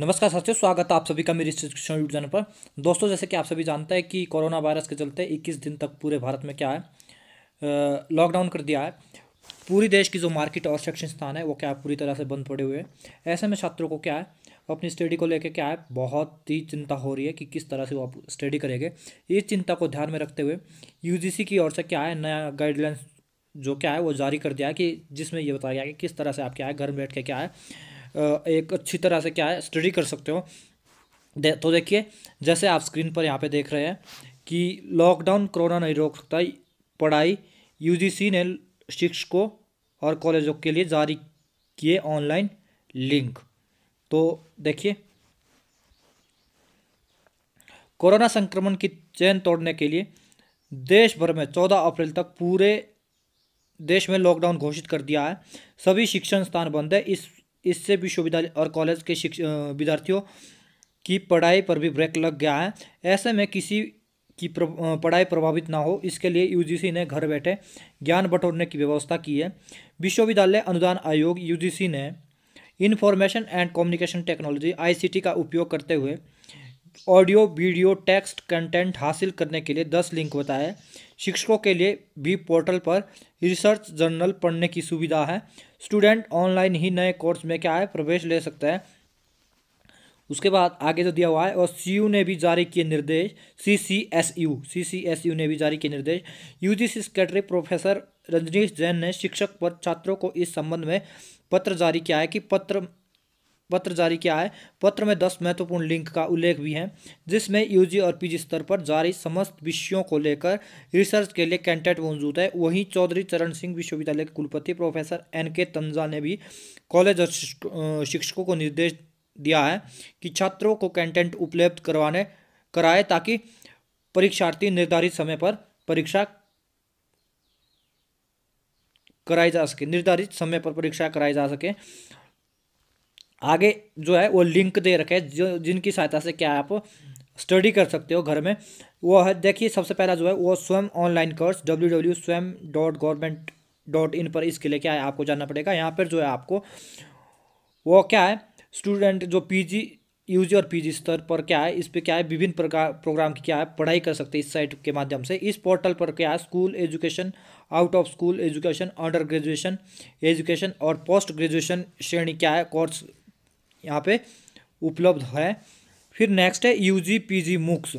नमस्कार साथियों स्वागत है आप सभी का मेरे शिक्षण यूट्यूब चैनल पर दोस्तों जैसे कि आप सभी जानते हैं कि कोरोना वायरस के चलते 21 दिन तक पूरे भारत में क्या है लॉकडाउन कर दिया है पूरी देश की जो मार्केट और शैक्षणिक स्थान है वो क्या है पूरी तरह से बंद पड़े हुए हैं ऐसे में छात्रों को क्या है अपनी स्टडी को लेकर क्या है बहुत ही चिंता हो रही है कि किस तरह से वो आप स्टडी करेंगे इस चिंता को ध्यान में रखते हुए यू की ओर से क्या है नया गाइडलाइंस जो क्या है वो जारी कर दिया है कि जिसमें ये बताया गया कि किस तरह से आप क्या है घर में बैठ के क्या है एक अच्छी तरह से क्या है स्टडी कर सकते हो दे, तो देखिए जैसे आप स्क्रीन पर यहाँ पे देख रहे हैं कि लॉकडाउन कोरोना नहीं रोक सकता पढ़ाई यूजीसी ने शिक्षकों और कॉलेजों के लिए जारी किए ऑनलाइन लिंक तो देखिए कोरोना संक्रमण की चैन तोड़ने के लिए देश भर में चौदह अप्रैल तक पूरे देश में लॉकडाउन घोषित कर दिया है सभी शिक्षण संस्थान बंद है इस इससे विश्वविद्यालय और कॉलेज के विद्यार्थियों की पढ़ाई पर भी ब्रेक लग गया है ऐसे में किसी की पढ़ाई प्रभावित ना हो इसके लिए यूजीसी ने घर बैठे ज्ञान बटोरने की व्यवस्था की है विश्वविद्यालय अनुदान आयोग यूजीसी ने information and communication technology ICT का उपयोग करते हुए ऑडियो वीडियो टेक्स्ट कंटेंट हासिल करने के लिए दस लिंक बताए शिक्षकों के लिए भी पोर्टल पर रिसर्च जर्नल पढ़ने की सुविधा है स्टूडेंट ऑनलाइन ही नए कोर्स में क्या है प्रवेश ले सकते हैं उसके बाद आगे जो दिया हुआ है और सी ने भी जारी किए निर्देश C C S U C C S U ने भी जारी किए निर्देश U G C secretary professor Rajneesh Jain ने शिक्षक पर छात्रों को इस संबंध में पत्र जारी किया है कि पत्र पत्र जारी किया है पत्र में दस महत्वपूर्ण लिंक का उल्लेख भी है जिसमें यूजी और पीजी स्तर पर जारी समस्त विषयों को लेकर रिसर्च के लिए कैंडिडेट मौजूद है वहीं चौधरी चरण सिंह विश्वविद्यालय के कुलपति प्रोफेसर एन के तंजा ने भी कॉलेज और शिक्षकों को निर्देश दिया है कि छात्रों को कंटेंट उपलब्ध करवाने कराए ताकि परीक्षार्थी निर्धारित समय पर परीक्षा कराई जा सके निर्धारित समय पर परीक्षा कराई जा सके आगे जो है वो लिंक दे रखे हैं जो जिनकी सहायता से क्या आप स्टडी कर सकते हो घर में वो है देखिए सबसे पहला जो है वो Swayam online course W W Swayam dot government dot in पर इसके लिए क्या है आपको जानना पड़ेगा यहाँ पर जो है आपको वो क्या है स्टूडेंट जो पीजी यूजी और पीजी स्तर पर क्या है इस पर क्या है विभिन्न प्रकार प्रोग्राम की क्या है पढ़ाई कर सकते हैं इस साइट के माध्यम से इस पोर्टल पर क्या है school education out of school education under graduation education और पोस्ट ग्रेजुएशन श्रेणी क्या है कोर्स यहाँ पे उपलब्ध है फिर नेक्स्ट है यू जी पी जी मुक्स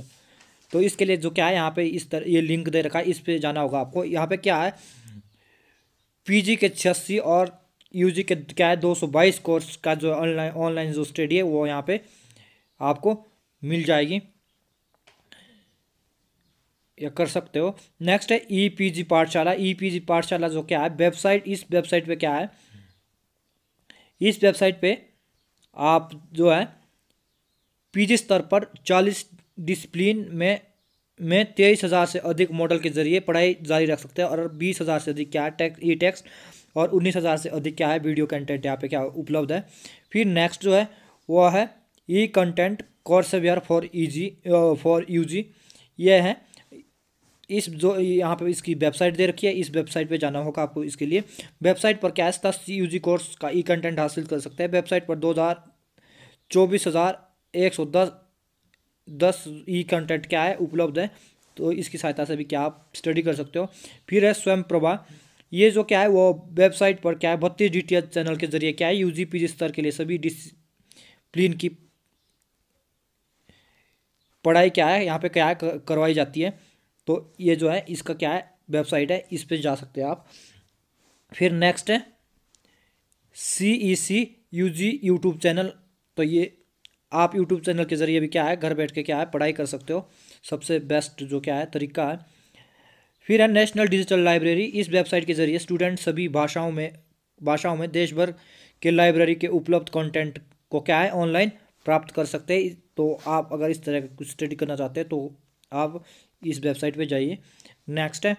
तो इसके लिए जो क्या है यहाँ पे इस तरह ये लिंक दे रखा है इस पे जाना होगा आपको यहाँ पे क्या है पीजी के छियासी और यूजी के क्या है दो सौ बाईस कोर्स का जो ऑनलाइन ऑनलाइन जो स्टडी है वो यहाँ पे आपको मिल जाएगी या कर सकते हो नेक्स्ट है ई पी जी पाठशाला ई पी जी पाठशाला जो क्या है वेबसाइट इस वेबसाइट पे क्या है इस वेबसाइट पे आप जो है पीजी स्तर पर चालीस डिसिप्लिन में में तेईस हज़ार से अधिक मॉडल के जरिए पढ़ाई जारी रख सकते हैं और बीस हज़ार से अधिक क्या है टेक्स ई टेक्स और उन्नीस हज़ार से अधिक क्या है वीडियो कंटेंट यहाँ पे क्या उपलब्ध है फिर नेक्स्ट जो है वह है e content courseware for e for U G ये है इस जो यहाँ पे इसकी वेबसाइट दे रखी है इस वेबसाइट पे जाना होगा आपको इसके लिए वेबसाइट पर क्या कैश दस यू कोर्स का ई कंटेंट हासिल कर सकते हैं वेबसाइट पर दो हज़ार चौबीस हज़ार एक सौ दस दस ई कंटेंट क्या है उपलब्ध है तो इसकी सहायता से भी क्या आप स्टडी कर सकते हो फिर है स्वयं प्रभा ये जो क्या है वो वेबसाइट पर क्या है बत्तीस डी चैनल के जरिए क्या है यू जी स्तर के लिए सभी डिसप्लिन की पढ़ाई क्या है यहाँ पे क्या है करवाई जाती है तो ये जो है इसका क्या है वेबसाइट है इस पर जा सकते हैं आप फिर नेक्स्ट है C E C U G YouTube channel तो ये आप यूट्यूब चैनल के ज़रिए भी क्या है घर बैठ के क्या है पढ़ाई कर सकते हो सबसे बेस्ट जो क्या है तरीका है फिर है नेशनल डिजिटल लाइब्रेरी इस वेबसाइट के ज़रिए स्टूडेंट सभी भाषाओं में भाषाओं में देश भर के लाइब्रेरी के उपलब्ध कंटेंट को क्या है ऑनलाइन प्राप्त कर सकते हैं तो आप अगर इस तरह का कुछ स्टडी करना चाहते हैं तो आप इस वेबसाइट पे जाइए नेक्स्ट है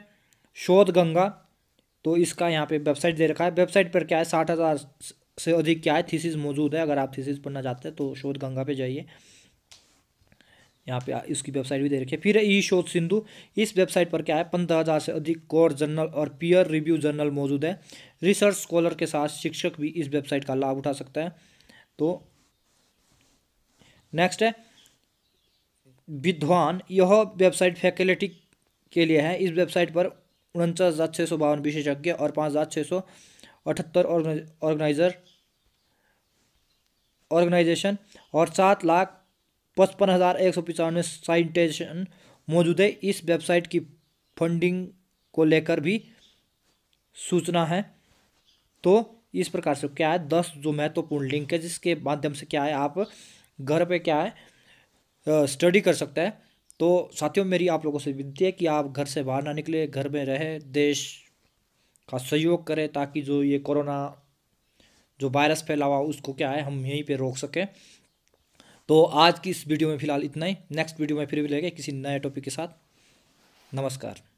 शोध गंगा तो इसका यहाँ पे वेबसाइट दे रखा है वेबसाइट पर क्या है साठ हज़ार से अधिक क्या है थीसीज मौजूद है अगर आप थीसीज पढ़ना चाहते हैं तो शोध गंगा पे जाइए यहाँ पे इसकी वेबसाइट भी दे रखी है फिर ई शोध सिंधु इस वेबसाइट पर क्या है पंद्रह हज़ार से अधिक कोर जर्नल और पीयर रिव्यू जर्नल मौजूद है रिसर्च स्कॉलर के साथ शिक्षक भी इस वेबसाइट का लाभ उठा सकता है तो नेक्स्ट है विद्वान यह वेबसाइट फैकल्टी के लिए है इस वेबसाइट पर उनचास हज़ार छः सौ बावन विशेषज्ञ और पाँच हज़ार छः सौ अठहत्तर ऑर्गेनाइजर ऑर्गेनाइजेशन और सात लाख पचपन हज़ार एक सौ पचानवे साइटेशन मौजूद है इस वेबसाइट की फंडिंग को लेकर भी सूचना है तो इस प्रकार से क्या है दस जो महत्वपूर्ण तो लिंक है जिसके माध्यम से क्या है आप घर पे क्या है स्टडी कर सकता है तो साथियों मेरी आप लोगों से विनती है कि आप घर से बाहर ना निकले घर में रहें देश का सहयोग करें ताकि जो ये कोरोना जो वायरस फैला हुआ उसको क्या है हम यहीं पे रोक सकें तो आज की इस वीडियो में फ़िलहाल इतना ही नेक्स्ट वीडियो में फिर भी लेंगे किसी नए टॉपिक के साथ नमस्कार